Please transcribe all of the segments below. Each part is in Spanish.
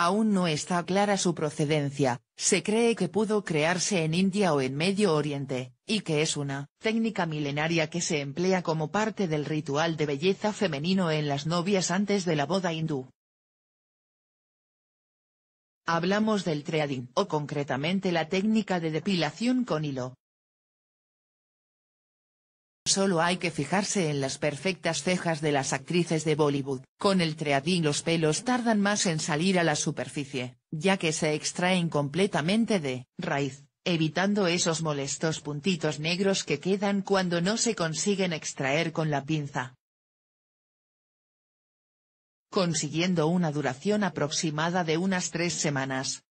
Aún no está clara su procedencia, se cree que pudo crearse en India o en Medio Oriente, y que es una técnica milenaria que se emplea como parte del ritual de belleza femenino en las novias antes de la boda hindú. Hablamos del treading o concretamente la técnica de depilación con hilo, Solo hay que fijarse en las perfectas cejas de las actrices de Bollywood. Con el treadín los pelos tardan más en salir a la superficie, ya que se extraen completamente de raíz, evitando esos molestos puntitos negros que quedan cuando no se consiguen extraer con la pinza. Consiguiendo una duración aproximada de unas tres semanas,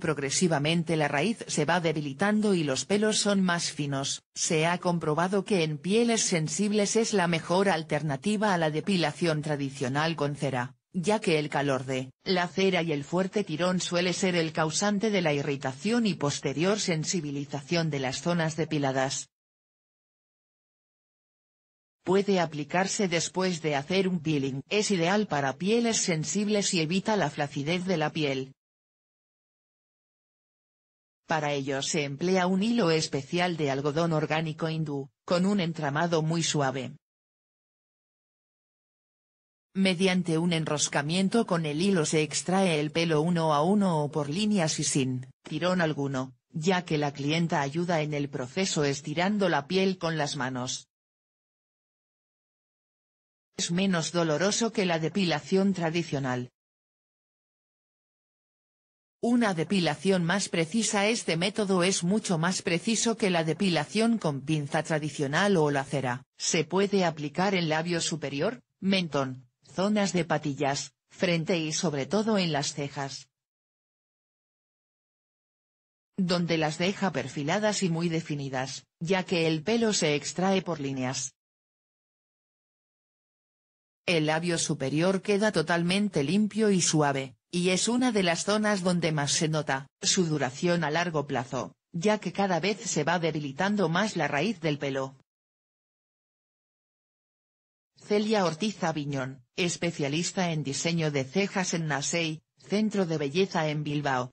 Progresivamente la raíz se va debilitando y los pelos son más finos, se ha comprobado que en pieles sensibles es la mejor alternativa a la depilación tradicional con cera, ya que el calor de la cera y el fuerte tirón suele ser el causante de la irritación y posterior sensibilización de las zonas depiladas. Puede aplicarse después de hacer un peeling. Es ideal para pieles sensibles y evita la flacidez de la piel para ello se emplea un hilo especial de algodón orgánico hindú, con un entramado muy suave. Mediante un enroscamiento con el hilo se extrae el pelo uno a uno o por líneas y sin tirón alguno, ya que la clienta ayuda en el proceso estirando la piel con las manos. Es menos doloroso que la depilación tradicional, una depilación más precisa Este método es mucho más preciso que la depilación con pinza tradicional o la cera. Se puede aplicar en labio superior, mentón, zonas de patillas, frente y sobre todo en las cejas. Donde las deja perfiladas y muy definidas, ya que el pelo se extrae por líneas. El labio superior queda totalmente limpio y suave, y es una de las zonas donde más se nota, su duración a largo plazo, ya que cada vez se va debilitando más la raíz del pelo. Celia Ortiz Aviñón, especialista en diseño de cejas en Nasei, Centro de Belleza en Bilbao,